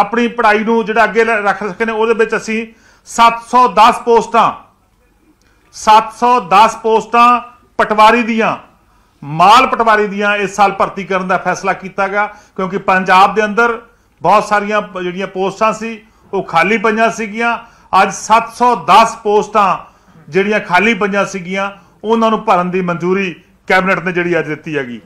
ਆਪਣੀ ਪੜ੍ਹਾਈ ਨੂੰ ਜਿਹੜਾ ਅੱਗੇ ਰੱਖ ਸਕਣ ਉਹਦੇ ਵਿੱਚ ਅਸੀਂ 710 ਪੋਸਟਾਂ 710 ਪੋਸਟਾਂ ਪਟਵਾਰੀ ਦੀਆਂ ਮਾਲ ਪਟਵਾਰੀ ਦੀਆਂ ਇਸ ਸਾਲ ਭਰਤੀ ਕਰਨ ਦਾ ਫੈਸਲਾ ਕੀਤਾ ਗਿਆ ਕਿਉਂਕਿ ਪੰਜਾਬ ਦੇ ਅੰਦਰ ਬਹੁਤ ਸਾਰੀਆਂ ਜਿਹੜੀਆਂ ਪੋਸਟਾਂ ਸੀ ਉਹ ਖਾਲੀ ਪਈਆਂ ਸੀਗੀਆਂ ਅੱਜ 710 ਪੋਸਟਾਂ ਜਿਹੜੀਆਂ ਖਾਲੀ ਪਈਆਂ ਸੀਗੀਆਂ ਉਹਨਾਂ ਨੂੰ ਭਰਨ ਦੀ ਮਨਜ਼ੂਰੀ ਕੈਬਨਿਟ ਨੇ ਜਿਹੜੀ ਅੱਜ ਦਿੱਤੀ ਹੈਗੀ